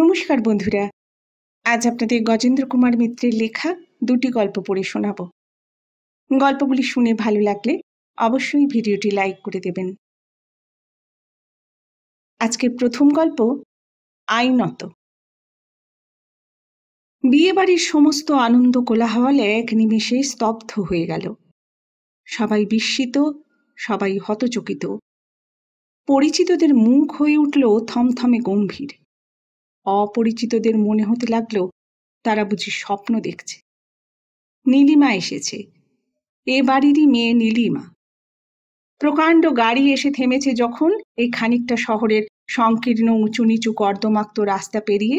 নমস্কার বন্ধুরা আজ আপনাদের গজেন্দ্র কুমার মিত্রের লেখা দুটি গল্প পড়ে শোনাব গল্পগুলি শুনে ভালো লাগলে অবশ্যই ভিডিওটি লাইক করে দেবেন আজকের প্রথম গল্প আইনত বিয়েবাড়ির সমস্ত আনন্দ কোলাহল এক নিমেষে স্তব্ধ হয়ে গেল সবাই বিস্মিত সবাই হতচকিত পরিচিতদের মুখ হয়ে উঠল থমথমে গম্ভীর অপরিচিতদের মনে হতে লাগল তারা বুঝি স্বপ্ন দেখছে নীলিমা এসেছে এ বাড়িরই মেয়ে নীলিমা প্রকাণ্ড গাড়ি এসে থেমেছে যখন এই খানিকটা শহরের সংকীর্ণ উঁচু নিচু কর্দমাক্ত রাস্তা পেরিয়ে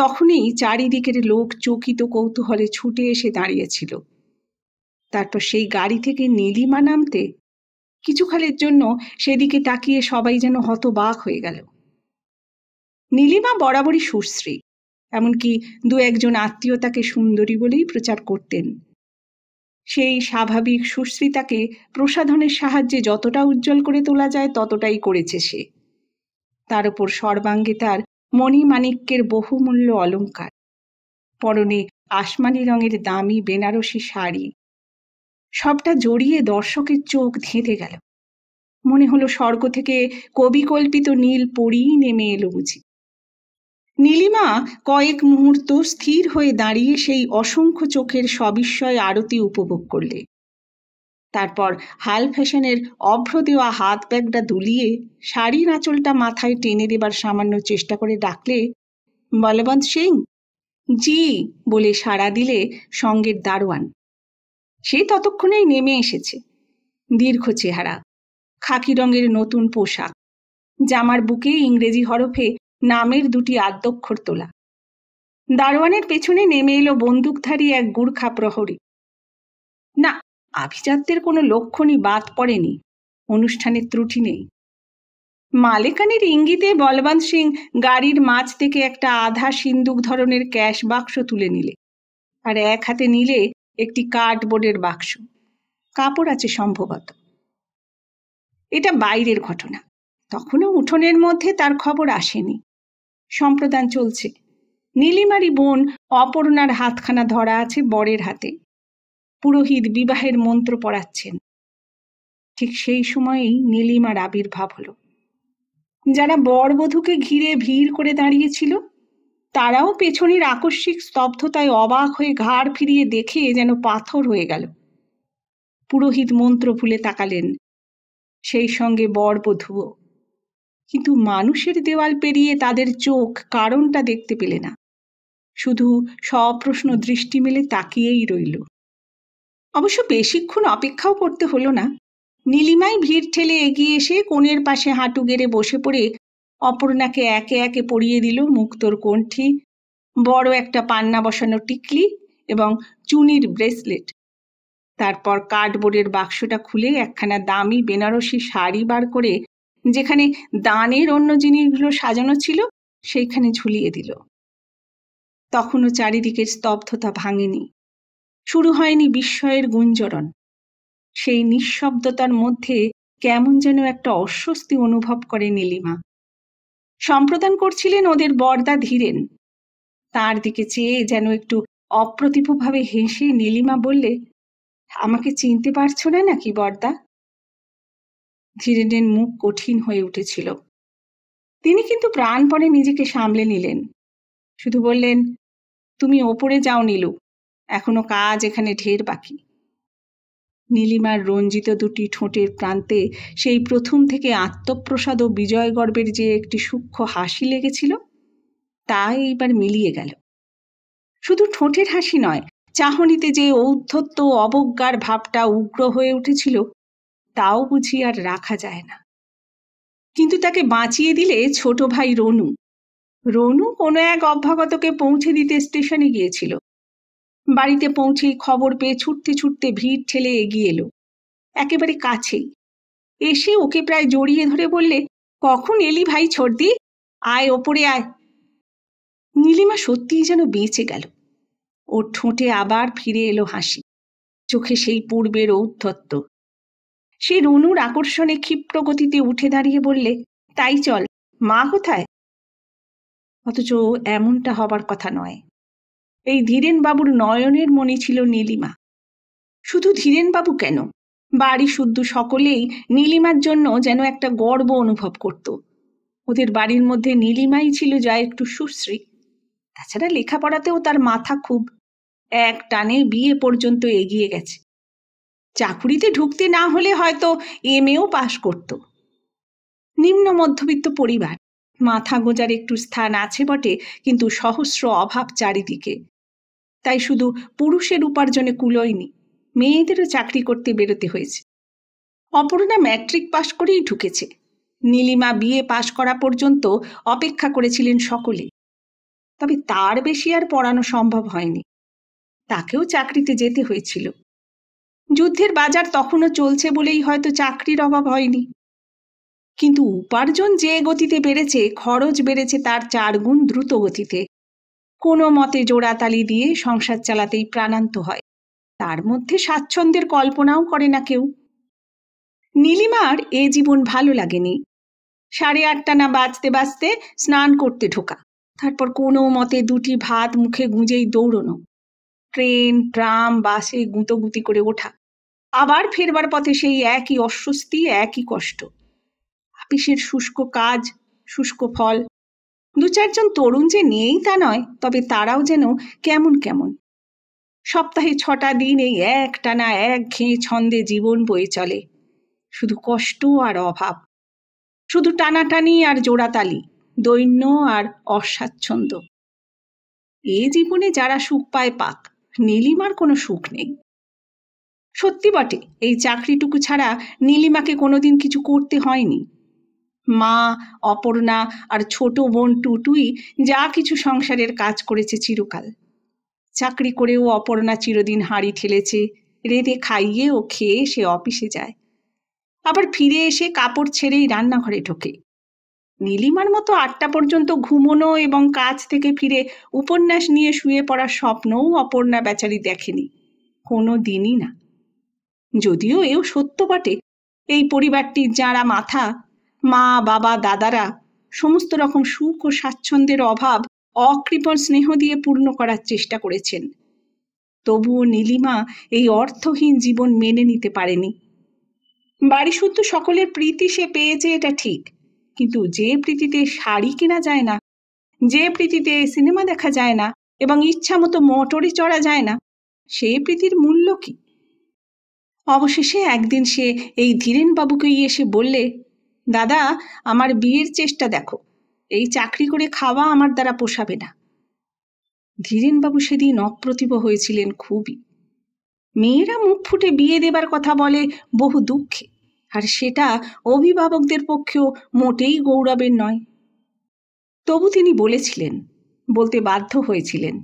তখনই চারিদিকের লোক চকিত কৌতূহলে ছুটে এসে দাঁড়িয়েছিল তারপর সেই গাড়ি থেকে নীলিমা নামতে কিছুকালের জন্য সেদিকে তাকিয়ে সবাই যেন হতবাক হয়ে গেল নীলিমা বরাবরই সুশ্রী এমনকি দু একজন আত্মীয় তাকে সুন্দরী বলেই প্রচার করতেন সেই স্বাভাবিক সুশ্রীতাকে প্রসাধনের সাহায্যে যতটা উজ্জ্বল করে তোলা যায় ততটাই করেছে সে তার উপর সর্বাঙ্গে তার মণিমাণিক্যের বহুমূল্য অলঙ্কার পরনে আসমানি রঙের দামি বেনারসি শাড়ি সবটা জড়িয়ে দর্শকের চোখ ধেঁধে গেল মনে হলো স্বর্গ থেকে কবিকল্পিত নীল পরিই নেমে এলো বুঝি নীলিমা কয়েক মুহূর্ত স্থির হয়ে দাঁড়িয়ে সেই অসংখ্য চোখের সবিস্ময় আরতি উপভোগ করলে তারপর হাল ফ্যাশনের অভ্র দেওয়া হাত ব্যাগটা দুলিয়ে শাড়ির আঁচলটা মাথায় টেনে দেবার সামান্য চেষ্টা করে ডাকলে বলবন্ত সিং জি বলে সাড়া দিলে সঙ্গের দারোয়ান সে ততক্ষণেই নেমে এসেছে দীর্ঘ চেহারা খাকি রঙের নতুন পোশাক জামার বুকে ইংরেজি হরফে নামের দুটি আদ্যক্ষর তোলা দারোয়ানের পেছনে নেমে এলো বন্দুকধারী এক গুর্খা প্রহরী না আভিজাত্যের কোনো লক্ষণই বাদ পড়েনি অনুষ্ঠানের ত্রুটি নেই মালেকানের ইঙ্গিতে বলবান সিং গাড়ির মাছ থেকে একটা আধা সিন্দুক ধরনের ক্যাশ বাক্স তুলে নিলে আর এক হাতে নিলে একটি কার্ডবোর্ডের বাক্স কাপড় আছে সম্ভবত এটা বাইরের ঘটনা তখনও উঠোনের মধ্যে তার খবর আসেনি সম্প্রদান চলছে নীলিমারি বোন অপর্ণার হাতখানা ধরা আছে বরের হাতে পুরোহিত বিবাহের মন্ত্র পড়াচ্ছেন ঠিক সেই সময়েই নীলিমার আবির্ভাব হলো যারা বরবধূকে ঘিরে ভিড় করে দাঁড়িয়েছিল তারাও পেছনের আকস্মিক স্তব্ধতায় অবাক হয়ে ঘাড় ফিরিয়ে দেখে যেন পাথর হয়ে গেল পুরোহিত মন্ত্র ভুলে তাকালেন সেই সঙ্গে বরবধূও কিন্তু মানুষের দেওয়াল পেরিয়ে তাদের চোখ কারণটা দেখতে পেলে না শুধু সপ্রশ্ন দৃষ্টি মেলে তাকিয়েই রইল অবশ্য বেশিক্ষণ অপেক্ষাও করতে হলো না নীলিমাই ভিড় ঠেলে এগিয়ে এসে কোণের পাশে হাঁটু গেড়ে বসে পড়ে অপর্ণাকে একে একে পরিয়ে দিল মুক্তর কণ্ঠি বড় একটা পান্না বসানো টিকলি এবং চুনির ব্রেসলেট তারপর কার্ডবোর্ডের বাক্সটা খুলে একখানা দামি বেনারসি শাড়ি বার করে যেখানে দানের অন্য জিনিসগুলো সাজানো ছিল সেইখানে ঝুলিয়ে দিল তখনও চারিদিকের স্তব্ধতা ভাঙেনি শুরু হয়নি বিস্ময়ের গুঞ্জরণ সেই নিঃশব্দতার মধ্যে কেমন যেন একটা অস্বস্তি অনুভব করে নীলিমা সম্প্রদান করছিলেন ওদের বর্দা ধীরেন তার দিকে চেয়ে যেন একটু অপ্রতিভভাবে হেসে নীলিমা বললে আমাকে চিনতে পারছো না নাকি বর্দা ধীরে মুখ কঠিন হয়ে উঠেছিল তিনি কিন্তু প্রাণপণে নিজেকে সামলে নিলেন শুধু বললেন তুমি ওপরে যাও নীলু এখনো কাজ এখানে ঢের বাকি নীলিমার রঞ্জিত দুটি ঠোঁটের প্রান্তে সেই প্রথম থেকে আত্মপ্রসাদ ও বিজয় গর্বের যে একটি সূক্ষ্ম হাসি লেগেছিল তা এইবার মিলিয়ে গেল শুধু ঠোঁটের হাসি নয় চাহনিতে যে ঔদ্ধত্য অবজ্ঞার ভাবটা উগ্র হয়ে উঠেছিল তাও বুঝি আর রাখা যায় না কিন্তু তাকে বাঁচিয়ে দিলে ছোট ভাই রনু রনু কোনো এক অভ্যাগতকে পৌঁছে দিতে স্টেশনে গিয়েছিল বাড়িতে পৌঁছেই খবর পেয়ে ছুটতে ছুটতে ভিড় ঠেলে এগিয়ে এলো একেবারে কাছেই এসে ওকে প্রায় জড়িয়ে ধরে বললে কখন এলি ভাই ছর্দি আয় ওপরে আয় নীলিমা সত্যিই যেন বেঁচে গেল ওর ঠোঁটে আবার ফিরে এলো হাসি চোখে সেই পূর্বের ঔদ্ধত্য সে রুনুর আকর্ষণে ক্ষিপ্র গতিতে উঠে দাঁড়িয়ে বললে তাই চল মা কোথায় অথচ এমনটা হবার কথা নয় এই ধীরেনবাবুর নয়নের মনে ছিল নীলিমা শুধু ধীরেনবাবু কেন বাড়ি শুদ্ধ সকলেই নীলিমার জন্য যেন একটা গর্ব অনুভব করত ওদের বাড়ির মধ্যে নীলিমাই ছিল যা একটু সুশ্রী তাছাড়া লেখাপড়াতেও তার মাথা খুব এক টানে বিয়ে পর্যন্ত এগিয়ে গেছে চাকুরিতে ঢুকতে না হলে হয়তো এম এও পাশ করত নিম্ন মধ্যবিত্ত পরিবার মাথা গোজার একটু স্থান আছে বটে কিন্তু সহস্র অভাব চারিদিকে তাই শুধু পুরুষের উপার্জনে কুলোয়নি মেয়েদেরও চাকরি করতে বেরোতে হয়েছে অপর্ণা ম্যাট্রিক পাশ করেই ঢুকেছে নীলিমা বিয়ে পাশ করা পর্যন্ত অপেক্ষা করেছিলেন সকলে তবে তার বেশি আর পড়ানো সম্ভব হয়নি তাকেও চাকরিতে যেতে হয়েছিল যুদ্ধের বাজার তখনও চলছে বলেই হয়তো চাকরির অভাব হয়নি কিন্তু উপার্জন যে গতিতে বেড়েছে খরচ বেড়েছে তার চার গুণ দ্রুত গতিতে কোনো মতে জোড়াতালি দিয়ে সংসার চালাতেই প্রাণান্ত হয় তার মধ্যে স্বাচ্ছন্দ্যের কল্পনাও করে না কেউ নীলিমার এ জীবন ভালো লাগেনি সাড়ে আটটা না বাজতে বাজতে স্নান করতে ঢোকা তারপর কোনো মতে দুটি ভাত মুখে গুঁজেই দৌড়নো ট্রেন ট্রাম বাসে গুঁতোগুতি করে ওঠা আবার ফেরবার পথে সেই একই অস্বস্তি একই কষ্ট আপিসের শুষ্ক কাজ শুষ্ক ফল দু চারজন তরুণ যে নেই তা নয় তবে তারাও যেন কেমন কেমন সপ্তাহে ছটা দিন এই এক টানা এক ঘেঁ ছন্দে জীবন বয়ে চলে শুধু কষ্ট আর অভাব শুধু টানাটানি আর জোড়াতালি দৈন্য আর অস্বাচ্ছন্দ্য এ জীবনে যারা সুখ পায় পাক নীলিমার কোনো সুখ নেই সত্যি বটে এই চাকরিটুকু ছাড়া নীলিমাকে কোনোদিন কিছু করতে হয়নি মা অপর্ণা আর ছোট বোন টুটুই যা কিছু সংসারের কাজ করেছে চিরকাল চাকরি করেও অপর্ণা চিরদিন হাঁড়ি ঠেলেছে রেঁধে খাইয়ে ও খেয়ে সে অফিসে যায় আবার ফিরে এসে কাপড় ছেড়েই রান্নাঘরে ঢোকে নীলিমার মতো আটটা পর্যন্ত ঘুমোনো এবং কাজ থেকে ফিরে উপন্যাস নিয়ে শুয়ে পড়ার স্বপ্নও অপর্ণা বেচারি দেখেনি কোনো দিনই না যদিও এও সত্য বটে এই পরিবারটির যাঁরা মাথা মা বাবা দাদারা সমস্ত রকম সুখ ও স্বাচ্ছন্দ্যের অভাব অকৃপণ স্নেহ দিয়ে পূর্ণ করার চেষ্টা করেছেন তবুও নীলিমা এই অর্থহীন জীবন মেনে নিতে পারেনি বাড়ি শুদ্ধ সকলের প্রীতি সে পেয়েছে এটা ঠিক কিন্তু যে প্রীতিতে শাড়ি কেনা যায় না যে প্রীতিতে সিনেমা দেখা যায় না এবং ইচ্ছা মতো মোটরে চড়া যায় না সেই প্রীতির মূল্য কি অবশেষে একদিন সে এই ধীরেনবাবুকেই এসে বললে দাদা আমার বিয়ের চেষ্টা দেখো এই চাকরি করে খাওয়া আমার দ্বারা পোষাবে না ধীরেনবাবু সেদিন অপ্রতিভ হয়েছিলেন খুবই মেয়েরা মুখ ফুটে বিয়ে দেবার কথা বলে বহু দুঃখে আর সেটা অভিভাবকদের পক্ষেও মোটেই গৌরবের নয় তবু তিনি বলেছিলেন বলতে বাধ্য হয়েছিলেন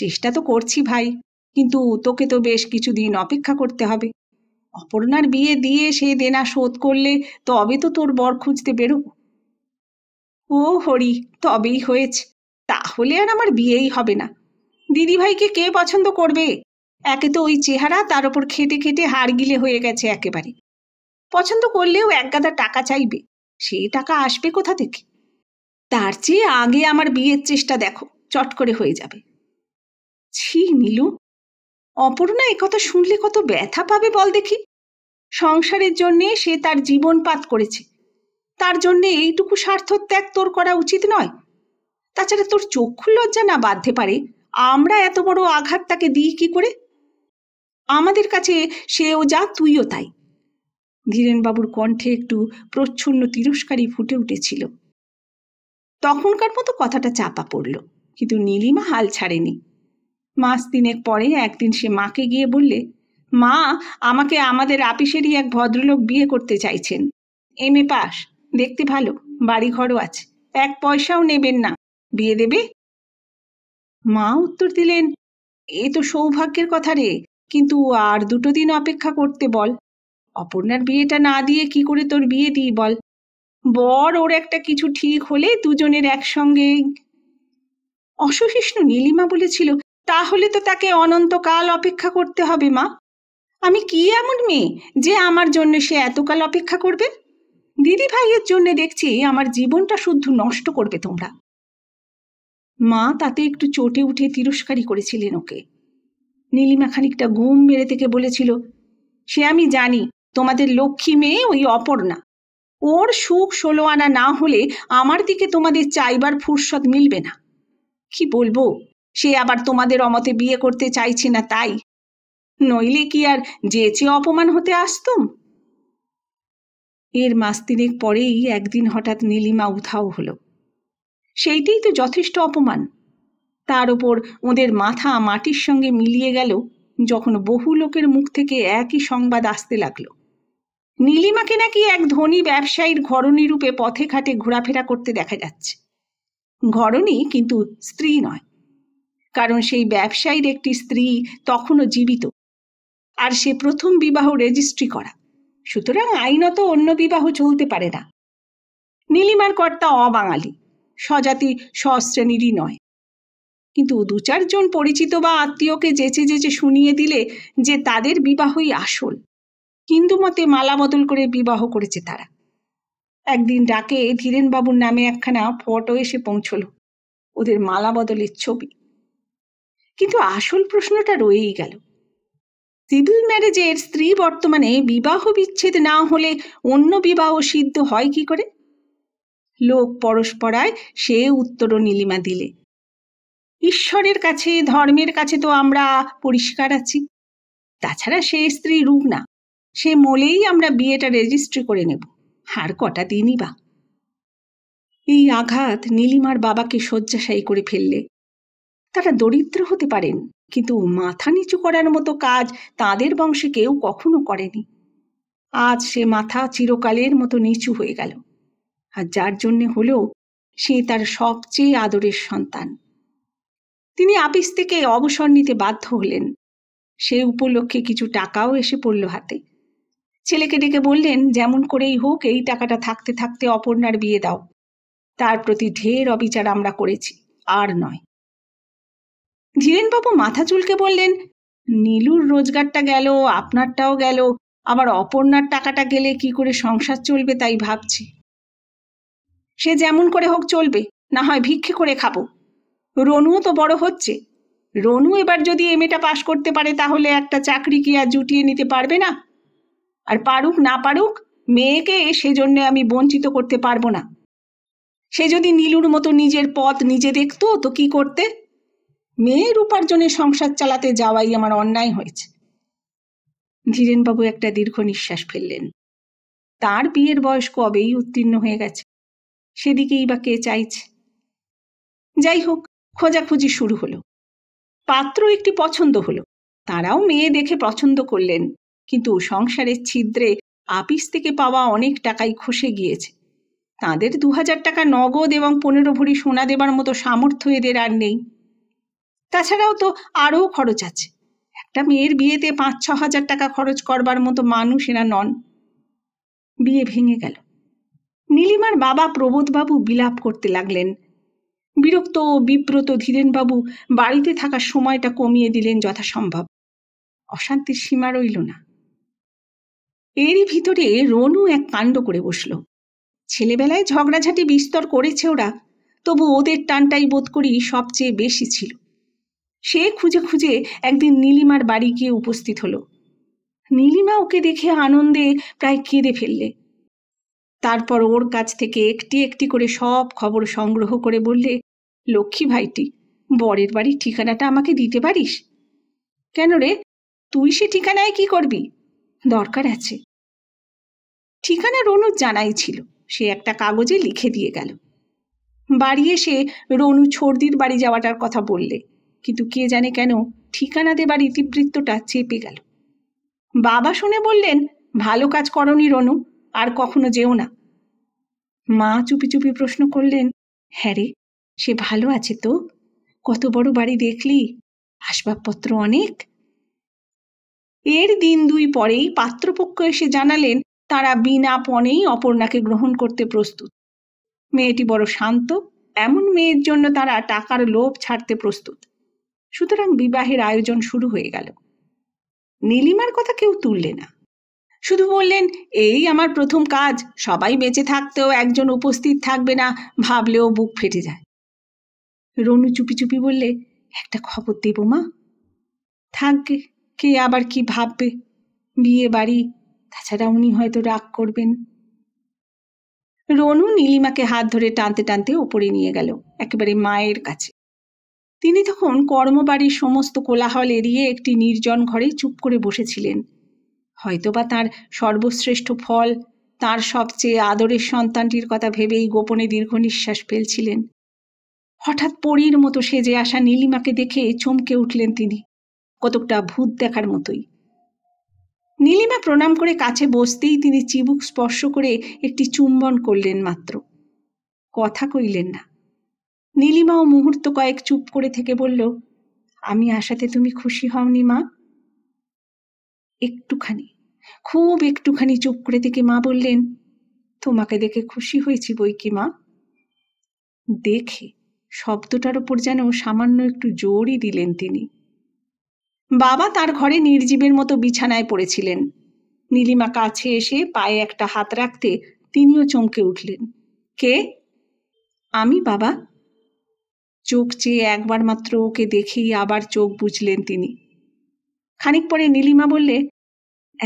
চেষ্টা তো করছি ভাই কিন্তু তোকে তো বেশ কিছুদিন অপেক্ষা করতে হবে অপর্ণার বিয়ে দিয়ে সে দেনা শোধ করলে তবে তো তোর বর খুঁজতে বেরোব ও হরি তবেই হয়েছে তাহলে আর আমার বিয়েই হবে না ভাইকে কে পছন্দ করবে একে তো ওই চেহারা তার ওপর খেটে খেটে হার গিলে হয়ে গেছে একেবারে পছন্দ করলেও একগাদা টাকা চাইবে সেই টাকা আসবে কোথা থেকে তার চেয়ে আগে আমার বিয়ের চেষ্টা দেখো চট করে হয়ে যাবে ছি নীলু অপর্ণা একথা শুনলে কত ব্যথা পাবে বল দেখি সংসারের জন্যে সে তার জীবন পাত করেছে তার জন্যে এইটুকু স্বার্থত্যাগ তোর করা উচিত নয় তাছাড়া তোর চক্ষু লজ্জা না বাঁধতে পারে আমরা এত বড় আঘাত তাকে দিই কি করে আমাদের কাছে সেও যা তুইও তাই ধীরেনবাবুর কণ্ঠে একটু প্রচ্ছন্ন তিরস্কারী ফুটে উঠেছিল তখনকার মতো কথাটা চাপা পড়ল কিন্তু নীলিমা হাল ছাড়েনি মাস তিনেক পরে একদিন সে মাকে গিয়ে বললে মা আমাকে আমাদের আপিসেরই এক ভদ্রলোক বিয়ে করতে চাইছেন এম এ পাস দেখতে ভালো বাড়ি ঘরও আছে এক পয়সাও নেবেন না বিয়ে দেবে মা উত্তর দিলেন এ তো সৌভাগ্যের কথা রে কিন্তু আর দুটো দিন অপেক্ষা করতে বল অপর্ণার বিয়েটা না দিয়ে কি করে তোর বিয়ে দিই বল বর ওর একটা কিছু ঠিক হলে দুজনের একসঙ্গে অসহিষ্ণু নীলিমা বলেছিল তাহলে তো তাকে অনন্তকাল অপেক্ষা করতে হবে মা আমি কি এমন মেয়ে যে আমার জন্য সে এতকাল অপেক্ষা করবে দিদি ভাইয়ের জন্য দেখছি আমার জীবনটা শুদ্ধ নষ্ট করবে তোমরা মা তাতে একটু চটে উঠে তিরস্কারই করেছিলেন ওকে নীলিমা খানিকটা ঘুম মেরে থেকে বলেছিল সে আমি জানি তোমাদের লক্ষ্মী মেয়ে ওই অপর্ণা ওর সুখ ষোলো আনা না হলে আমার দিকে তোমাদের চাইবার ফুরসত মিলবে না কি বলবো সে আবার তোমাদের অমতে বিয়ে করতে চাইছে না তাই নইলে কি আর যে চেয়ে অপমান হতে আসতুম এর মাস তিনেক পরেই একদিন হঠাৎ নীলিমা উধাও হলো সেইটাই তো যথেষ্ট অপমান তার উপর ওদের মাথা মাটির সঙ্গে মিলিয়ে গেল যখন বহু লোকের মুখ থেকে একই সংবাদ আসতে লাগলো নীলিমাকে নাকি এক ধনী ব্যবসায়ীর ঘরণী রূপে পথে ঘাটে ঘোরাফেরা করতে দেখা যাচ্ছে ঘরণী কিন্তু স্ত্রী নয় কারণ সেই ব্যবসায়ীর একটি স্ত্রী তখনও জীবিত আর সে প্রথম বিবাহ রেজিস্ট্রি করা সুতরাং আইনত অন্য বিবাহ চলতে পারে না নীলিমার কর্তা অবাঙালি স্বজাতি স্বশ্রেণীরই নয় কিন্তু দু চারজন পরিচিত বা আত্মীয়কে যেচে যেচে শুনিয়ে দিলে যে তাদের বিবাহই আসল হিন্দু মতে মালা বদল করে বিবাহ করেছে তারা একদিন ডাকে ধীরেনবাবুর নামে একখানা ফটো এসে পৌঁছল ওদের মালা বদলের ছবি কিন্তু আসল প্রশ্নটা রয়েই গেল সিভিল ম্যারেজের স্ত্রী বর্তমানে বিবাহ বিচ্ছেদ না হলে অন্য বিবাহ সিদ্ধ হয় কি করে লোক পরস্পরায় সে উত্তর নীলিমা দিলে ঈশ্বরের কাছে ধর্মের কাছে তো আমরা পরিষ্কার আছি তাছাড়া সে স্ত্রী রূপ না সে মোলেই আমরা বিয়েটা রেজিস্ট্রি করে নেব আর কটা দিনই বা এই আঘাত নীলিমার বাবাকে শয্যাশায়ী করে ফেললে তারা দরিদ্র হতে পারেন কিন্তু মাথা নিচু করার মতো কাজ তাদের বংশে কেউ কখনো করেনি আজ সে মাথা চিরকালের মতো নিচু হয়ে গেল আর যার জন্যে হলেও সে তার সবচেয়ে আদরের সন্তান তিনি আপিস থেকে অবসর নিতে বাধ্য হলেন সে উপলক্ষে কিছু টাকাও এসে পড়ল হাতে ছেলেকে ডেকে বললেন যেমন করেই হোক এই টাকাটা থাকতে থাকতে অপর্ণার বিয়ে দাও তার প্রতি ঢের অবিচার আমরা করেছি আর নয় ধীরেনবাবু মাথা চুলকে বললেন নীলুর রোজগারটা গেল আপনারটাও গেল আবার অপর্ণার টাকাটা গেলে কি করে সংসার চলবে তাই ভাবছি সে যেমন করে হোক চলবে না হয় ভিক্ষে করে খাবো রনুও তো বড় হচ্ছে রনু এবার যদি এম এটা পাশ করতে পারে তাহলে একটা চাকরি কি আর জুটিয়ে নিতে পারবে না আর পারুক না পারুক মেয়েকে সেজন্য আমি বঞ্চিত করতে পারবো না সে যদি নীলুর মতো নিজের পথ নিজে দেখতো তো কি করতে মেয়ের উপার্জনে সংসার চালাতে যাওয়াই আমার অন্যায় হয়েছে ধীরেনবাবু একটা দীর্ঘ নিঃশ্বাস ফেললেন তার বিয়ের বয়স কবেই উত্তীর্ণ হয়ে গেছে সেদিকেই বা কে চাইছে যাই হোক খোঁজাখুঁজি শুরু হলো পাত্র একটি পছন্দ হলো তারাও মেয়ে দেখে পছন্দ করলেন কিন্তু সংসারের ছিদ্রে আপিস থেকে পাওয়া অনেক টাকাই খসে গিয়েছে তাদের দু হাজার টাকা নগদ এবং পনেরো ভরি সোনা দেবার মতো সামর্থ্য এদের আর নেই তাছাড়াও তো আরও খরচ আছে একটা মেয়ের বিয়েতে পাঁচ ছ হাজার টাকা খরচ করবার মতো মানুষ এরা নন বিয়ে ভেঙে গেল নীলিমার বাবা প্রবোধবাবু বিলাপ করতে লাগলেন বিরক্ত ও বিব্রত ধীরেনবাবু বাড়িতে থাকার সময়টা কমিয়ে দিলেন যথাসম্ভব অশান্তির সীমা রইল না এরই ভিতরে রনু এক কাণ্ড করে বসল ছেলেবেলায় ঝগড়াঝাটি বিস্তর করেছে ওরা তবু ওদের টানটাই বোধ করি সবচেয়ে বেশি ছিল সে খুঁজে খুঁজে একদিন নীলিমার বাড়ি গিয়ে উপস্থিত হলো নীলিমা ওকে দেখে আনন্দে প্রায় কেঁদে ফেললে তারপর ওর কাছ থেকে একটি একটি করে সব খবর সংগ্রহ করে বললে লক্ষ্মী ভাইটি বরের বাড়ির ঠিকানাটা আমাকে দিতে পারিস কেন রে তুই সে ঠিকানায় কি করবি দরকার আছে ঠিকানা রনু জানাই ছিল সে একটা কাগজে লিখে দিয়ে গেল বাড়ি এসে রনু ছর্দির বাড়ি যাওয়াটার কথা বললে কিন্তু কে জানে কেন ঠিকানা দেবার ইতিবৃত্তটা চেপে গেল বাবা শুনে বললেন ভালো কাজ করনি রনু আর কখনো যেও না মা চুপি চুপি প্রশ্ন করলেন হ্যাঁ রে সে ভালো আছে তো কত বড় বাড়ি দেখলি আসবাবপত্র অনেক এর দিন দুই পরেই পাত্রপক্ষ এসে জানালেন তারা বিনা পণেই অপর্ণাকে গ্রহণ করতে প্রস্তুত মেয়েটি বড় শান্ত এমন মেয়ের জন্য তারা টাকার লোভ ছাড়তে প্রস্তুত সুতরাং বিবাহের আয়োজন শুরু হয়ে গেল নীলিমার কথা কেউ তুললে না শুধু বললেন এই আমার প্রথম কাজ সবাই বেঁচে থাকতেও একজন উপস্থিত থাকবে না ভাবলেও বুক ফেটে যায় রনু চুপি চুপি বললে একটা খবর দেব মা থাকবে কে আবার কি ভাববে বিয়ে বাড়ি তাছাড়া উনি হয়তো রাগ করবেন রনু নীলিমাকে হাত ধরে টানতে টানতে ওপরে নিয়ে গেল একেবারে মায়ের কাছে তিনি তখন কর্মবাড়ির সমস্ত কোলাহল এড়িয়ে একটি নির্জন ঘরে চুপ করে বসেছিলেন হয়তোবা তার সর্বশ্রেষ্ঠ ফল তার সবচেয়ে আদরের সন্তানটির কথা ভেবেই গোপনে দীর্ঘ নিঃশ্বাস ফেলছিলেন হঠাৎ পরীর মতো সেজে আসা নীলিমাকে দেখে চমকে উঠলেন তিনি কতকটা ভূত দেখার মতোই নীলিমা প্রণাম করে কাছে বসতেই তিনি চিবুক স্পর্শ করে একটি চুম্বন করলেন মাত্র কথা কইলেন না নীলিমাও মুহূর্ত কয়েক চুপ করে থেকে বলল আমি আসাতে তুমি খুশি হওনি মা একটুখানি খুব একটুখানি চুপ করে থেকে মা বললেন তোমাকে দেখে খুশি হয়েছি বই কি মা দেখে শব্দটার ওপর যেন সামান্য একটু জোরই দিলেন তিনি বাবা তার ঘরে নির্জীবের মতো বিছানায় পড়েছিলেন নীলিমা কাছে এসে পায়ে একটা হাত রাখতে তিনিও চমকে উঠলেন কে আমি বাবা চোখ চেয়ে একবার মাত্র ওকে দেখেই আবার চোখ বুঝলেন তিনি খানিক পরে নীলিমা বললে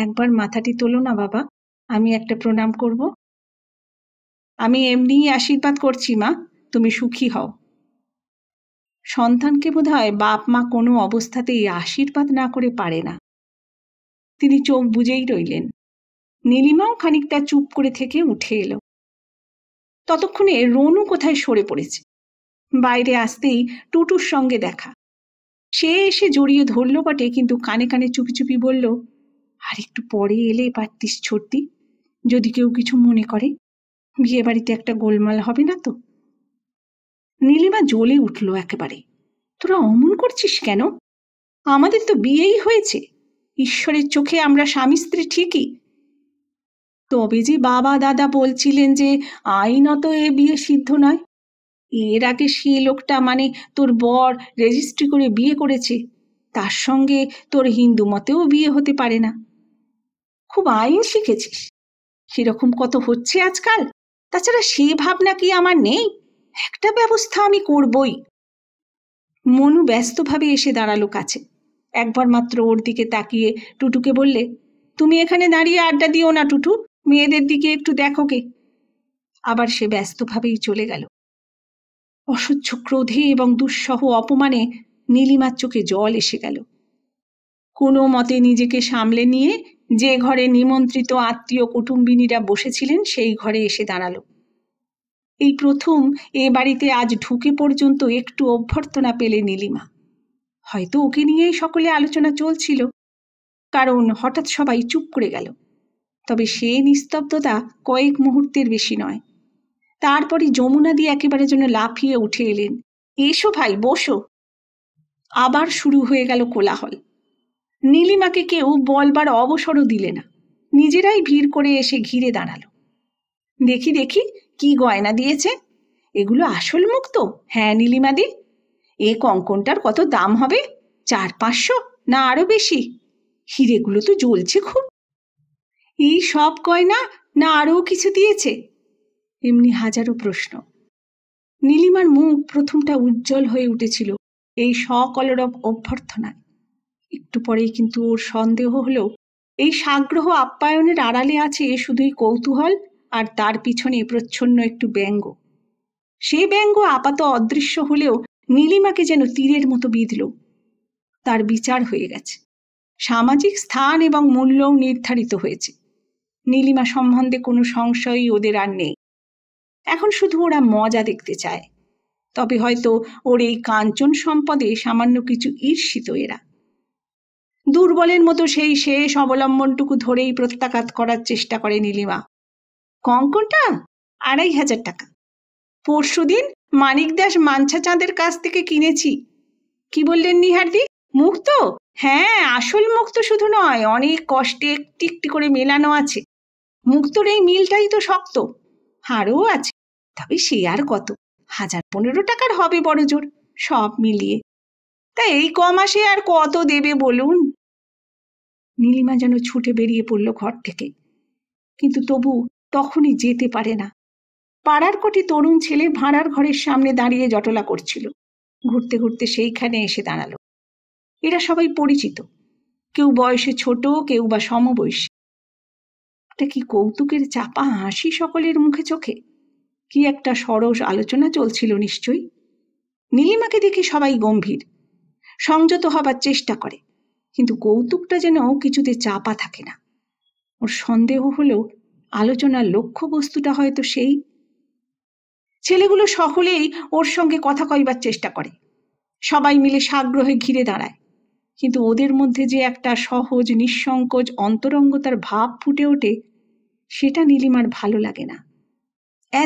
একবার মাথাটি তোলো না বাবা আমি একটা প্রণাম করব আমি এমনিই আশীর্বাদ করছি মা তুমি সুখী হও সন্তানকে বোধ হয় বাপ মা কোনো অবস্থাতেই আশীর্বাদ না করে পারে না তিনি চোখ বুঝেই রইলেন নীলিমাও খানিকটা চুপ করে থেকে উঠে এলো ততক্ষণে রনু কোথায় সরে পড়েছে বাইরে আসতেই টুটুর সঙ্গে দেখা সে এসে জড়িয়ে ধরল বটে কিন্তু কানে কানে চুপি চুপি বলল আর একটু পরে এলে পারতিস ছর্দি যদি কেউ কিছু মনে করে বিয়ে বাড়িতে একটা গোলমাল হবে না তো নীলিমা জ্বলে উঠল একেবারে তোরা অমন করছিস কেন আমাদের তো বিয়েই হয়েছে ঈশ্বরের চোখে আমরা স্বামী স্ত্রী ঠিকই তবে যে বাবা দাদা বলছিলেন যে আইনত এ বিয়ে সিদ্ধ নয় এর আগে সে লোকটা মানে তোর বর রেজিস্ট্রি করে বিয়ে করেছে তার সঙ্গে তোর হিন্দু মতেও বিয়ে হতে পারে না খুব আইন শিখেছিস সেরকম কত হচ্ছে আজকাল তাছাড়া সে ভাবনা কি আমার নেই একটা ব্যবস্থা আমি করবই মনু ব্যস্তভাবে এসে দাঁড়ালো কাছে একবার মাত্র ওর দিকে তাকিয়ে টুটুকে বললে তুমি এখানে দাঁড়িয়ে আড্ডা দিও না টুটু মেয়েদের দিকে একটু দেখো কে আবার সে ব্যস্তভাবেই চলে গেল অসহ্য ক্রোধে এবং দুঃসহ অপমানে নীলিমার চোখে জল এসে গেল কোনো মতে নিজেকে সামলে নিয়ে যে ঘরে নিমন্ত্রিত আত্মীয় কুটুম্বিনীরা বসেছিলেন সেই ঘরে এসে দাঁড়াল এই প্রথম এ বাড়িতে আজ ঢুকে পর্যন্ত একটু অভ্যর্থনা পেলে নীলিমা হয়তো ওকে নিয়েই সকলে আলোচনা চলছিল কারণ হঠাৎ সবাই চুপ করে গেল তবে সে নিস্তব্ধতা কয়েক মুহূর্তের বেশি নয় তারপরে যমুনা দিয়ে একেবারে যেন লাফিয়ে উঠে এলেন এসো ভাই বসো আবার শুরু হয়ে গেল কোলাহল নীলিমাকে কেউ বলবার অবসরও দিলে না নিজেরাই ভিড় করে এসে ঘিরে দাঁড়ালো দেখি দেখি কি গয়না দিয়েছে এগুলো আসল মুক্ত হ্যাঁ নীলিমাদি এ কঙ্কনটার কত দাম হবে চার পাঁচশো না আরও বেশি হিরেগুলো তো জ্বলছে খুব এই সব গয়না না আরও কিছু দিয়েছে এমনি হাজারো প্রশ্ন নীলিমার মুখ প্রথমটা উজ্জ্বল হয়ে উঠেছিল এই সকলরব অভ্যর্থনায় একটু পরেই কিন্তু ওর সন্দেহ হলো এই সাগ্রহ আপ্যায়নের আড়ালে আছে শুধুই কৌতূহল আর তার পিছনে প্রচ্ছন্ন একটু ব্যঙ্গ সে ব্যঙ্গ আপাত অদৃশ্য হলেও নীলিমাকে যেন তীরের মতো বিঁধল তার বিচার হয়ে গেছে সামাজিক স্থান এবং মূল্যও নির্ধারিত হয়েছে নীলিমা সম্বন্ধে কোনো সংশয়ই ওদের আর নেই এখন শুধু ওরা মজা দেখতে চায় তবে হয়তো ওর এই কাঞ্চন সম্পদে সামান্য কিছু ঈর্ষিত এরা দুর্বলের মতো সেই শেষ অবলম্বনটুকু ধরেই প্রত্যাঘাত করার চেষ্টা করে নীলিমা কঙ্কনটা আড়াই হাজার টাকা পরশুদিন মানিক দাস মানছা চাঁদের কাছ থেকে কিনেছি কি বললেন নিহারদি মুক্ত হ্যাঁ আসল মুক্ত শুধু নয় অনেক কষ্টে একটি একটি করে মেলানো আছে মুক্তর এই মিলটাই তো শক্ত হারও আছে তবে সে আর কত হাজার পনেরো টাকার হবে বড় জোর সব মিলিয়ে তা এই কমাসে আর কত দেবে বলুন নীলিমা যেন ছুটে বেরিয়ে পড়ল ঘর থেকে কিন্তু তবু তখনই যেতে পারে না পাড়ার কটি তরুণ ছেলে ভাড়ার ঘরের সামনে দাঁড়িয়ে জটলা করছিল ঘুরতে ঘুরতে সেইখানে এসে দাঁড়ালো এরা সবাই পরিচিত কেউ বয়সে ছোট কেউ বা সমবয়সী এটা কি কৌতুকের চাপা হাসি সকলের মুখে চোখে কি একটা সরস আলোচনা চলছিল নিশ্চয়ই নীলিমাকে দেখে সবাই গম্ভীর সংযত হবার চেষ্টা করে কিন্তু কৌতুকটা যেন কিছুতে চাপা থাকে না ওর সন্দেহ হলেও আলোচনার লক্ষ্যবস্তুটা হয়তো সেই ছেলেগুলো সকলেই ওর সঙ্গে কথা কইবার চেষ্টা করে সবাই মিলে সাগ্রহে ঘিরে দাঁড়ায় কিন্তু ওদের মধ্যে যে একটা সহজ নিঃসংকোচ অন্তরঙ্গতার ভাব ফুটে ওঠে সেটা নীলিমার ভালো লাগে না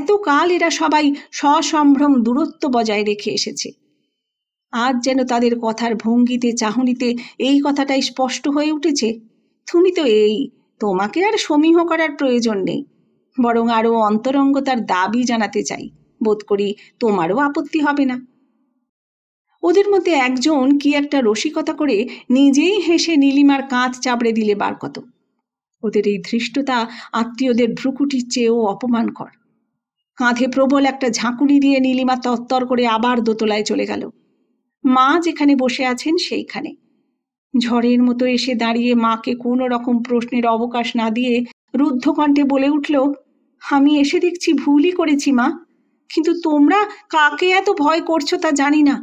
এতকাল এরা সবাই সসম্ভ্রম দূরত্ব বজায় রেখে এসেছে আজ যেন তাদের কথার ভঙ্গিতে চাহনিতে এই কথাটাই স্পষ্ট হয়ে উঠেছে তুমি তো এই তোমাকে আর সমীহ করার প্রয়োজন নেই বরং আরও অন্তরঙ্গতার দাবি জানাতে চাই বোধ করি তোমারও আপত্তি হবে না ওদের মধ্যে একজন কি একটা রসিকতা করে নিজেই হেসে নীলিমার কাঁধ চাপড়ে দিলে বার কত ওদের এই ধৃষ্টতা আত্মীয়দের ভ্রুকুটির চেয়েও অপমানকর কাঁধে প্রবল একটা ঝাঁকুনি দিয়ে নীলিমা তত্তর করে আবার দোতলায় চলে গেল মা যেখানে বসে আছেন সেইখানে ঝড়ের মতো এসে দাঁড়িয়ে মাকে কোনো রকম প্রশ্নের অবকাশ না দিয়ে রুদ্ধকণ্ঠে বলে উঠল আমি এসে দেখছি ভুলই করেছি মা কিন্তু তোমরা কাকে এত ভয় করছো তা জানি না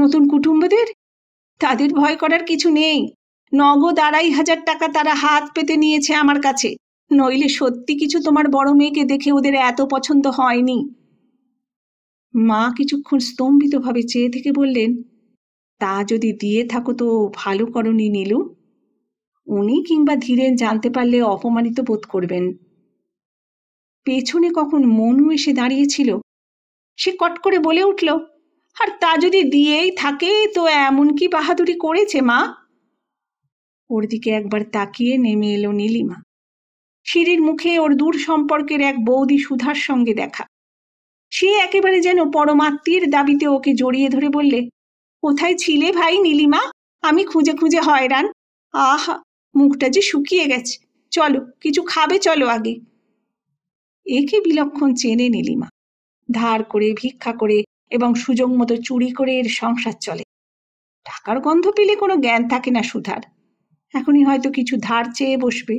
নতুন কুটুম্বদের তাদের ভয় করার কিছু নেই নগদ আড়াই হাজার টাকা তারা হাত পেতে নিয়েছে আমার কাছে নইলে সত্যি কিছু তোমার বড় মেয়েকে দেখে ওদের এত পছন্দ হয়নি মা কিছুক্ষণ স্তম্ভিতভাবে চেয়ে থেকে বললেন তা যদি দিয়ে থাকো তো ভালো করনি নীলু উনি কিংবা ধীরেন জানতে পারলে অপমানিত বোধ করবেন পেছনে কখন মনু এসে দাঁড়িয়েছিল সে কট করে বলে উঠল আর তা যদি দিয়েই থাকে তো এমন কি বাহাদুরি করেছে মা ওর দিকে একবার তাকিয়ে নেমে এলো নীলিমা সিঁড়ির মুখে ওর দূর সম্পর্কের এক বৌদি সুধার সঙ্গে দেখা সে একেবারে যেন পরমাত্মীর দাবিতে ওকে জড়িয়ে ধরে বললে কোথায় ছিলে ভাই নীলিমা আমি খুঁজে খুঁজে হয়রান আহ মুখটা যে শুকিয়ে গেছে চলো কিছু খাবে চলো আগে একে বিলক্ষণ চেনে নীলিমা ধার করে ভিক্ষা করে এবং সুযোগ মতো চুরি করে এর সংসার চলে টাকার গন্ধ পেলে কোনো জ্ঞান থাকে না সুধার এখনই হয়তো কিছু ধার চেয়ে বসবে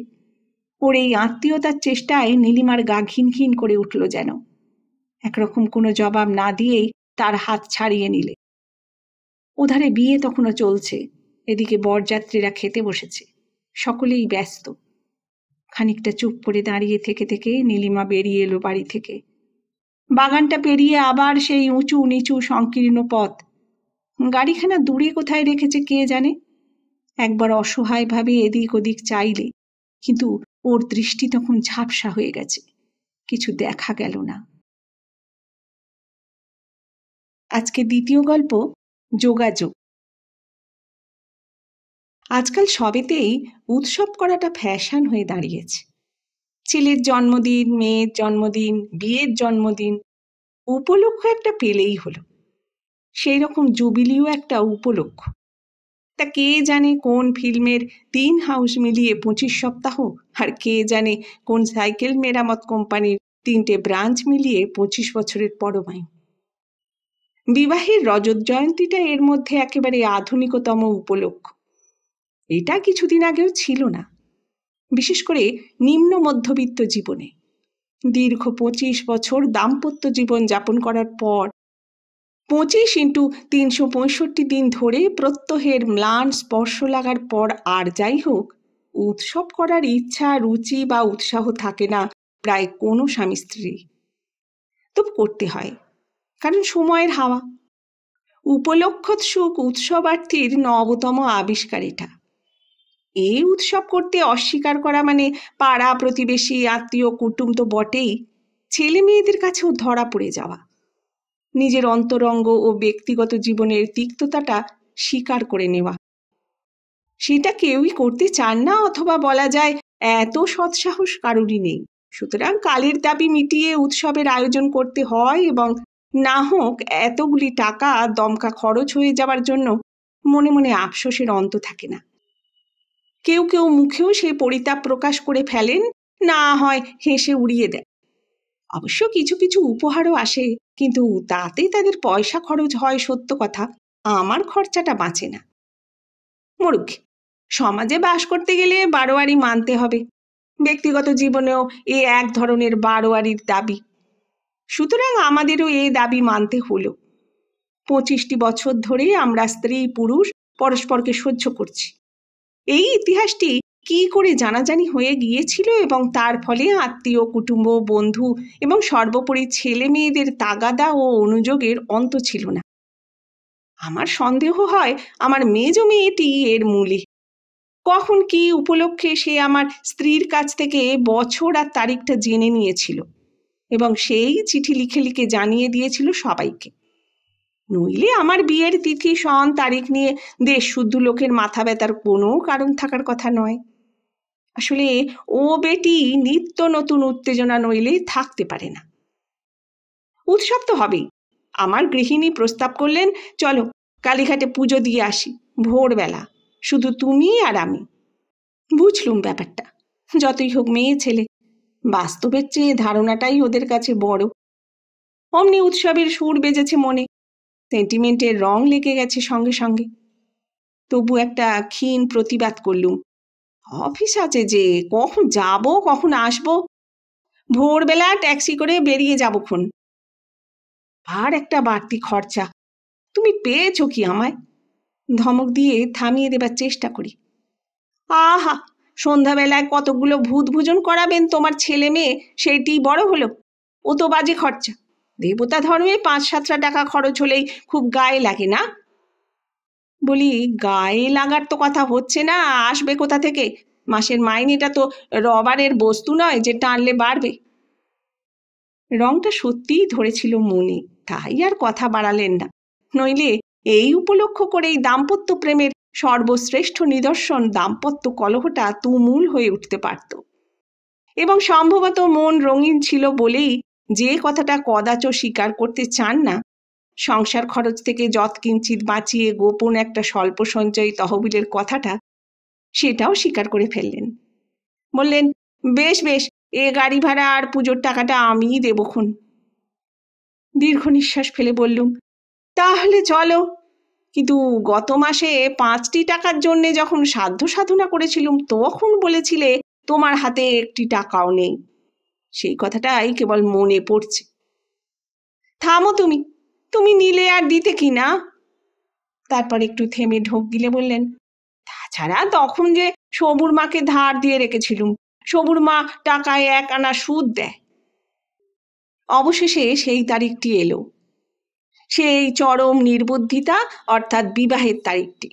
ওর এই আত্মীয়তার চেষ্টায় নীলিমার গা ঘিনঘিন করে উঠল যেন একরকম কোনো জবাব না দিয়েই তার হাত ছাড়িয়ে নিলে ওধারে বিয়ে তখনও চলছে এদিকে বরযাত্রীরা খেতে বসেছে সকলেই ব্যস্ত খানিকটা চুপ করে দাঁড়িয়ে থেকে থেকে নীলিমা বেরিয়ে এলো বাড়ি থেকে বাগানটা পেরিয়ে আবার সেই উঁচু নিচু সংকীর্ণ পথ গাড়িখানা দূরে কোথায় রেখেছে কে জানে একবার অসহায়ভাবে এদিক ওদিক চাইলে কিন্তু ওর দৃষ্টি তখন ঝাপসা হয়ে গেছে কিছু দেখা গেল না আজকে দ্বিতীয় গল্প যোগাযোগ আজকাল সবেতেই উৎসব করাটা ফ্যাশন হয়ে দাঁড়িয়েছে ছেলের জন্মদিন মেয়ের জন্মদিন বিয়ের জন্মদিন উপলক্ষ একটা পেলেই হলো সেই রকম জুবিলিও একটা উপলক্ষ তা কে জানে কোন ফিল্মের তিন হাউস মিলিয়ে পঁচিশ সপ্তাহ আর কে জানে কোন সাইকেল মেরামত কোম্পানির তিনটে ব্রাঞ্চ মিলিয়ে পঁচিশ বছরের পরমাই বিবাহের রজত জয়ন্তীটা এর মধ্যে একেবারে আধুনিকতম উপলক্ষ এটা কিছুদিন আগেও ছিল না বিশেষ করে নিম্ন মধ্যবিত্ত জীবনে দীর্ঘ পঁচিশ বছর দাম্পত্য জীবন যাপন করার পর পঁচিশ ইন্টু তিনশো পঁয়ষট্টি দিন ধরে প্রত্যহের ম্লান স্পর্শ লাগার পর আর যাই হোক উৎসব করার ইচ্ছা রুচি বা উৎসাহ থাকে না প্রায় কোনো স্বামী স্ত্রী তবু করতে হয় কারণ সময়ের হাওয়া উপলক্ষ সুখ উৎসবার্থীর নবতম আবিষ্কার এটা এই উৎসব করতে অস্বীকার করা মানে পাড়া প্রতিবেশী আত্মীয় কুটুম তো বটেই ছেলে মেয়েদের কাছেও ধরা পড়ে যাওয়া নিজের অন্তরঙ্গ ও ব্যক্তিগত জীবনের তিক্ততাটা স্বীকার করে নেওয়া সেটা কেউই করতে চান না অথবা বলা যায় এত সৎসাহস কারোরই নেই সুতরাং কালের দাবি মিটিয়ে উৎসবের আয়োজন করতে হয় এবং না হোক এতগুলি টাকা দমকা খরচ হয়ে যাওয়ার জন্য মনে মনে আফসোসের অন্ত থাকে না কেউ কেউ মুখেও সেই পরিতাপ প্রকাশ করে ফেলেন না হয় হেসে উড়িয়ে দেয় অবশ্য কিছু কিছু উপহারও আসে কিন্তু তাতে তাদের পয়সা খরচ হয় সত্য কথা আমার খরচাটা বাঁচে না মরুক সমাজে বাস করতে গেলে বারোয়ারি মানতে হবে ব্যক্তিগত জীবনেও এ এক ধরনের বারোয়ারির দাবি সুতরাং আমাদেরও এ দাবি মানতে হলো পঁচিশটি বছর ধরে আমরা স্ত্রী পুরুষ পরস্পরকে সহ্য করছি এই ইতিহাসটি কি করে জানাজানি হয়ে গিয়েছিল এবং তার ফলে আত্মীয় কুটুম্ব বন্ধু এবং সর্বোপরি ছেলে মেয়েদের তাগাদা ও অনুযোগের অন্ত ছিল না আমার সন্দেহ হয় আমার মেজ মেয়েটি এর মূলে কখন কি উপলক্ষে সে আমার স্ত্রীর কাছ থেকে বছর আর তারিখটা জেনে নিয়েছিল এবং সেই চিঠি লিখে লিখে জানিয়ে দিয়েছিল সবাইকে নইলে আমার বিয়ের তিথি সন তারিখ নিয়ে দেশ শুদ্ধ লোকের মাথা ব্যথার কোনো কারণ থাকার কথা নয় আসলে ও বেটি নিত্য নতুন উত্তেজনা নইলে থাকতে পারে না উৎসব তো হবেই আমার গৃহিণী প্রস্তাব করলেন চলো কালীঘাটে পুজো দিয়ে আসি ভোরবেলা শুধু তুমি আর আমি বুঝলুম ব্যাপারটা যতই হোক মেয়ে ছেলে বাস্তবের চেয়ে ধারণাটাই ওদের কাছে বড় অমনি উৎসবের সুর বেজেছে মনে সেন্টিমেন্টের রং লেগে গেছে সঙ্গে সঙ্গে তবু একটা ক্ষীণ প্রতিবাদ করলুম অফিস আছে যে কখন যাব কখন আসব ভোরবেলা ট্যাক্সি করে বেরিয়ে যাব খুন আর একটা বাড়তি খরচা তুমি পেয়েছ কি আমায় ধমক দিয়ে থামিয়ে দেবার চেষ্টা করি আহা সন্ধ্যাবেলায় কতগুলো ভূত ভূজন করাবেন তোমার ছেলে মেয়ে সেটি বড় হলো ও তো বাজে খরচা দেবতা ধর্মে পাঁচ সাতটা টাকা খরচ হলেই খুব গায়ে লাগে না বলি গায়ে লাগার তো কথা হচ্ছে না আসবে কোথা থেকে মাসের মাইনেটা তো রবারের বস্তু নয় যে টানলে বাড়বে রংটা সত্যিই ধরেছিল মনে তাই আর কথা বাড়ালেন না নইলে এই উপলক্ষ করেই দাম্পত্য প্রেমের সর্বশ্রেষ্ঠ নিদর্শন দাম্পত্য কলহটা তুমুল হয়ে উঠতে পারত এবং সম্ভবত মন রঙিন ছিল বলেই যে কথাটা কদাচ স্বীকার করতে চান না সংসার খরচ থেকে কিঞ্চিত বাঁচিয়ে গোপন একটা স্বল্প সঞ্চয়ী তহবিলের কথাটা সেটাও স্বীকার করে ফেললেন বললেন বেশ বেশ এ গাড়ি ভাড়া আর পুজোর টাকাটা আমিই দেবক্ষণ দীর্ঘ নিঃশ্বাস ফেলে বললুম তাহলে চলো কিন্তু গত মাসে পাঁচটি টাকার জন্যে যখন সাধ্য সাধনা করেছিলুম তখন বলেছিলে তোমার হাতে একটি টাকাও নেই সেই কথাটাই কেবল মনে পড়ছে থামো তুমি তুমি নিলে আর দিতে কি না তারপর একটু থেমে ঢোক গিলে বললেন তাছাড়া তখন যে সবুর মাকে ধার দিয়ে রেখেছিলুম সবুর মা টাকায় এক আনা সুদ দেয় অবশেষে সেই তারিখটি এলো সেই চরম নির্বুদ্ধিতা অর্থাৎ বিবাহের তারিখটি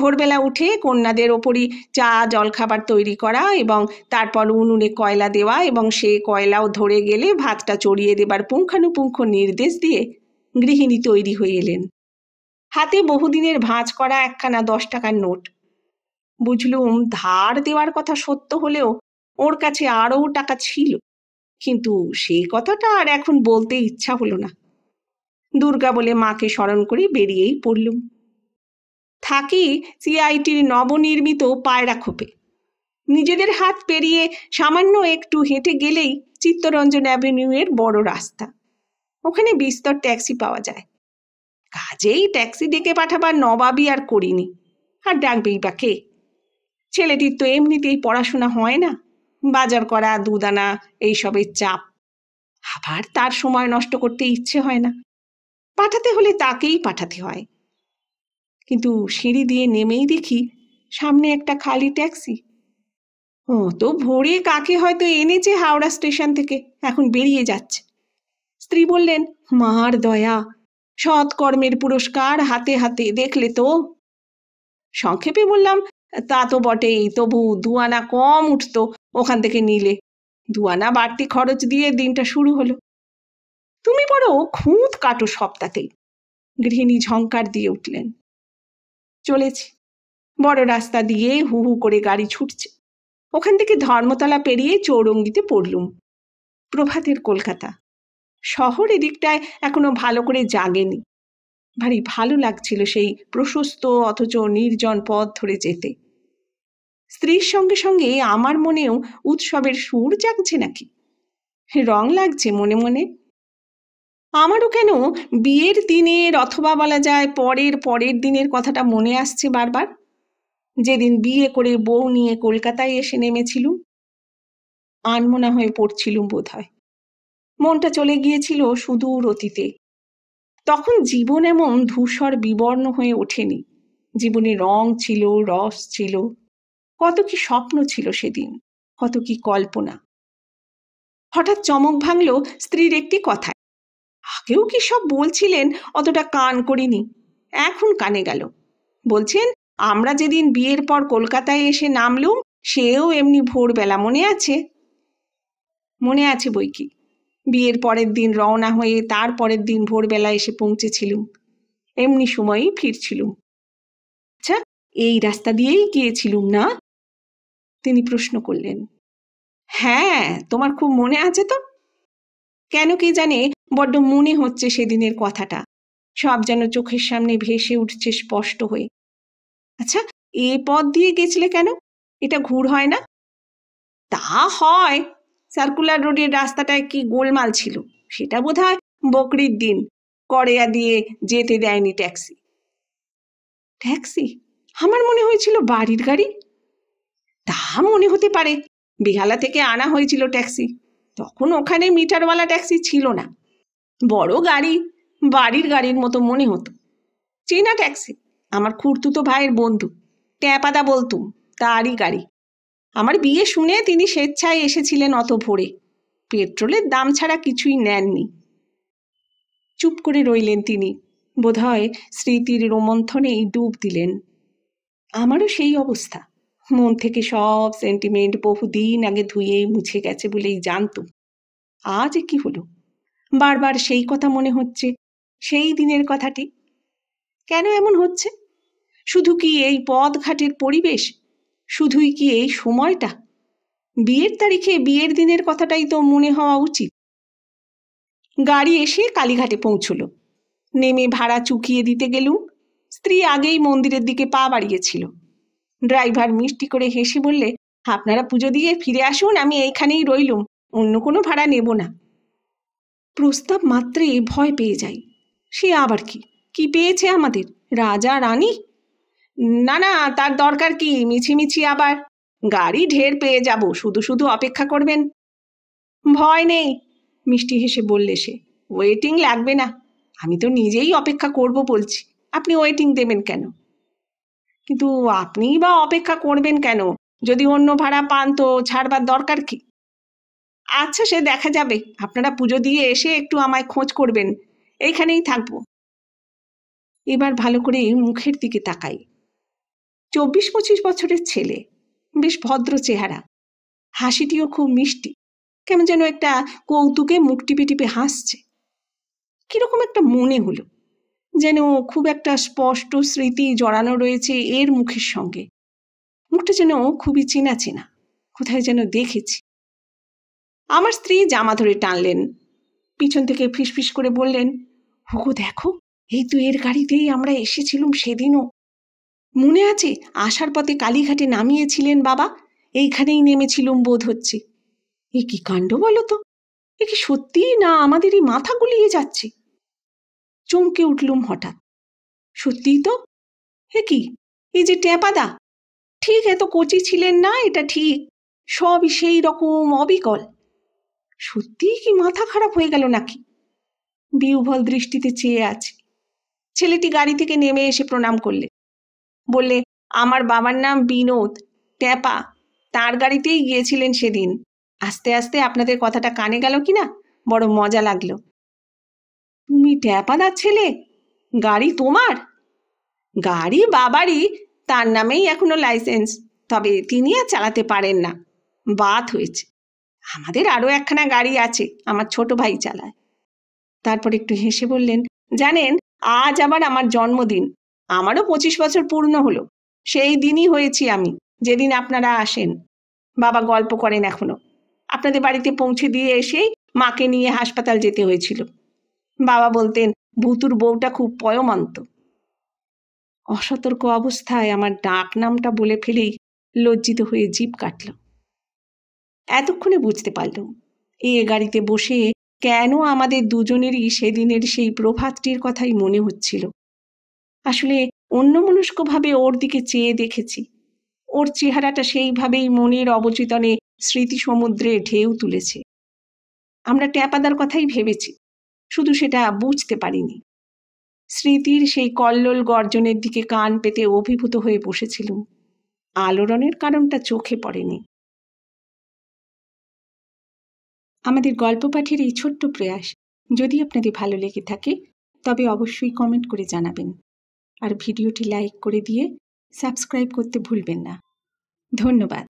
ভোরবেলা উঠে কন্যাদের ওপরই চা জলখাবার তৈরি করা এবং তারপর উনুনে কয়লা দেওয়া এবং সে কয়লাও ধরে গেলে ভাতটা চড়িয়ে দেবার পুঙ্খানুপুঙ্খ নির্দেশ দিয়ে গৃহিণী তৈরি হয়ে এলেন হাতে বহুদিনের ভাঁজ করা একখানা দশ টাকার নোট বুঝলুম ধার দেওয়ার কথা সত্য হলেও ওর কাছে আরও টাকা ছিল কিন্তু সেই কথাটা আর এখন বলতে ইচ্ছা হলো না দুর্গা বলে মাকে স্মরণ করে বেরিয়েই পড়লুম থাকি সিআইটির নবনির্মিত পায়রা খোপে নিজেদের হাত পেরিয়ে সামান্য একটু হেঁটে গেলেই চিত্তরঞ্জন অ্যাভিনিউয়ের বড় রাস্তা ওখানে বিস্তর ট্যাক্সি পাওয়া যায় কাজেই ট্যাক্সি ডেকে পাঠাবার নবাবই আর করিনি আর ডাকবেই বা কে ছেলেটির তো এমনিতেই পড়াশোনা হয় না বাজার করা দুদানা এইসবের চাপ আবার তার সময় নষ্ট করতে ইচ্ছে হয় না পাঠাতে হলে তাকেই পাঠাতে হয় কিন্তু সিঁড়ি দিয়ে নেমেই দেখি সামনে একটা খালি ট্যাক্সি ও তো ভোরে কাকে হয়তো এনেছে হাওড়া স্টেশন থেকে এখন বেরিয়ে যাচ্ছে স্ত্রী বললেন মার দয়া সৎকর্মের পুরস্কার হাতে হাতে দেখলে তো সংক্ষেপে বললাম তা তো বটেই তবু দুয়ানা কম উঠত ওখান থেকে নিলে দুয়ানা বাড়তি খরচ দিয়ে দিনটা শুরু হলো তুমি বড় খুঁত কাটো সপ্তাহতেই গৃহিণী ঝঙ্কার দিয়ে উঠলেন চলেছে বড় রাস্তা দিয়ে হু হু করে গাড়ি ছুটছে ওখান থেকে ধর্মতলা পেরিয়ে চৌরঙ্গিতে পড়লুম প্রভাতের কলকাতা শহর এদিকটায় এখনো ভালো করে জাগেনি ভারী ভালো লাগছিল সেই প্রশস্ত অথচ নির্জন পথ ধরে যেতে স্ত্রীর সঙ্গে সঙ্গে আমার মনেও উৎসবের সুর জাগছে নাকি রং লাগছে মনে মনে আমারও কেন বিয়ের দিনের অথবা বলা যায় পরের পরের দিনের কথাটা মনে আসছে বারবার যেদিন বিয়ে করে বউ নিয়ে কলকাতায় এসে নেমেছিলুম আনমনা হয়ে পড়ছিলুম বোধ হয় মনটা চলে গিয়েছিল সুদূর অতীতে তখন জীবন এমন ধূসর বিবর্ণ হয়ে ওঠেনি জীবনে রং ছিল রস ছিল কত কি স্বপ্ন ছিল সেদিন কত কি কল্পনা হঠাৎ চমক ভাঙল স্ত্রীর একটি কথায় আগেও কি সব বলছিলেন অতটা কান করিনি এখন কানে গেল বলছেন আমরা যেদিন বিয়ের পর কলকাতায় এসে নামলুম সেও এমনি ভোরবেলা মনে আছে মনে আছে বই কি বিয়ের পরের দিন রওনা হয়ে তার পরের দিন ভোরবেলা এসে পৌঁছেছিলুম এমনি সময়ই ফিরছিলুম আচ্ছা এই রাস্তা দিয়েই গিয়েছিলুম না তিনি প্রশ্ন করলেন হ্যাঁ তোমার খুব মনে আছে তো কেন কে জানে বড্ড মনে হচ্ছে সেদিনের কথাটা সব যেন চোখের সামনে ভেসে উঠছে স্পষ্ট হয়ে আচ্ছা এ পথ দিয়ে গেছিলে কেন এটা ঘুর হয় না তা হয় সার্কুলার রোডের রাস্তাটায় কি গোলমাল ছিল সেটা বোধ হয় বকরির দিন করেয়া দিয়ে যেতে দেয়নি ট্যাক্সি ট্যাক্সি আমার মনে হয়েছিল বাড়ির গাড়ি তা মনে হতে পারে বেহালা থেকে আনা হয়েছিল ট্যাক্সি তখন ওখানে মিটারওয়ালা ট্যাক্সি ছিল না বড় গাড়ি বাড়ির গাড়ির মতো মনে হতো চেনা ট্যাক্সি আমার খুঁড়তুতো ভাইয়ের বন্ধু ট্যাপাদা বলতুম তারই গাড়ি আমার বিয়ে শুনে তিনি স্বেচ্ছায় এসেছিলেন অত ভোরে পেট্রোলের দাম ছাড়া কিছুই নেননি চুপ করে রইলেন তিনি বোধহয় স্মৃতির রোমন্থনেই ডুব দিলেন আমারও সেই অবস্থা মন থেকে সব সেন্টিমেন্ট বহুদিন আগে ধুয়ে মুছে গেছে বলেই জানতুম আজ কি হলো বারবার সেই কথা মনে হচ্ছে সেই দিনের কথাটি কেন এমন হচ্ছে শুধু কি এই ঘাটের পরিবেশ শুধুই কি এই সময়টা বিয়ের তারিখে বিয়ের দিনের কথাটাই তো মনে হওয়া উচিত গাড়ি এসে কালীঘাটে পৌঁছল নেমে ভাড়া চুকিয়ে দিতে গেলুম স্ত্রী আগেই মন্দিরের দিকে পা বাড়িয়েছিল ড্রাইভার মিষ্টি করে হেসে বললে আপনারা পুজো দিয়ে ফিরে আসুন আমি এইখানেই রইলুম অন্য কোনো ভাড়া নেব না প্রস্তাব মাত্রে ভয় পেয়ে যাই সে আবার কি কি পেয়েছে আমাদের রাজা রানী না না তার দরকার কি মিছিমিছি আবার গাড়ি ঢের পেয়ে যাব শুধু শুধু অপেক্ষা করবেন ভয় নেই মিষ্টি হেসে বললে সে ওয়েটিং লাগবে না আমি তো নিজেই অপেক্ষা করব বলছি আপনি ওয়েটিং দেবেন কেন কিন্তু আপনিই বা অপেক্ষা করবেন কেন যদি অন্য ভাড়া পান তো ছাড়বার দরকার কি আচ্ছা সে দেখা যাবে আপনারা পুজো দিয়ে এসে একটু আমায় খোঁজ করবেন এইখানেই থাকবো এবার ভালো করে মুখের দিকে তাকাই চব্বিশ পঁচিশ বছরের ছেলে বেশ ভদ্র চেহারা হাসিটিও খুব মিষ্টি কেমন যেন একটা কৌতুকে মুখ টিপে টিপে হাসছে কিরকম একটা মনে হলো যেন খুব একটা স্পষ্ট স্মৃতি জড়ানো রয়েছে এর মুখের সঙ্গে মুখটা যেন খুবই চেনা চেনা কোথায় যেন দেখেছি আমার স্ত্রী জামা ধরে টানলেন পিছন থেকে ফিসফিস করে বললেন হুকু দেখো এই তো এর গাড়িতেই আমরা এসেছিলুম সেদিনও মনে আছে আসার পথে কালীঘাটে নামিয়েছিলেন বাবা এইখানেই নেমেছিলুম বোধ হচ্ছে এ কি কাণ্ড বলো তো এ কি সত্যিই না আমাদের এই মাথা গুলিয়ে যাচ্ছে চমকে উঠলুম হঠাৎ সত্যিই তো হে কি এই যে ট্যাপাদা ঠিক এত কচি ছিলেন না এটা ঠিক সবই সেই রকম অবিকল সত্যিই কি মাথা খারাপ হয়ে গেল নাকি বিউভল দৃষ্টিতে চেয়ে আছে ছেলেটি গাড়ি থেকে নেমে এসে প্রণাম করলে বললে আমার বাবার নাম বিনোদ ট্যাপা তার গাড়িতেই গিয়েছিলেন সেদিন আস্তে আস্তে আপনাদের কথাটা কানে গেল কি না বড় মজা লাগলো তুমি ট্যাপাদার ছেলে গাড়ি তোমার গাড়ি বাবারই তার নামেই এখনো লাইসেন্স তবে তিনি আর চালাতে পারেন না বাত হয়েছে আমাদের আরও একখানা গাড়ি আছে আমার ছোট ভাই চালায় তারপর একটু হেসে বললেন জানেন আজ আবার আমার জন্মদিন আমারও পঁচিশ বছর পূর্ণ হলো সেই দিনই হয়েছি আমি যেদিন আপনারা আসেন বাবা গল্প করেন এখনো আপনাদের বাড়িতে পৌঁছে দিয়ে এসেই মাকে নিয়ে হাসপাতাল যেতে হয়েছিল বাবা বলতেন ভুতুর বউটা খুব পয়মান্ত অসতর্ক অবস্থায় আমার ডাক নামটা বলে ফেলেই লজ্জিত হয়ে জীব কাটল এতক্ষণে বুঝতে পারল এ গাড়িতে বসে কেন আমাদের দুজনেরই সেদিনের সেই প্রভাতটির কথাই মনে হচ্ছিল আসলে অন্যমনস্কভাবে ওর দিকে চেয়ে দেখেছি ওর চেহারাটা সেইভাবেই মনের অবচেতনে স্মৃতি সমুদ্রে ঢেউ তুলেছে আমরা ট্যাপাদার কথাই ভেবেছি শুধু সেটা বুঝতে পারিনি স্মৃতির সেই কল্লোল গর্জনের দিকে কান পেতে অভিভূত হয়ে বসেছিলুম আলোড়নের কারণটা চোখে পড়েনি আমাদের গল্প পাঠের এই ছোট্ট প্রয়াস যদি আপনাদের ভালো লেগে থাকে তবে অবশ্যই কমেন্ট করে জানাবেন আর ভিডিওটি লাইক করে দিয়ে সাবস্ক্রাইব করতে ভুলবেন না ধন্যবাদ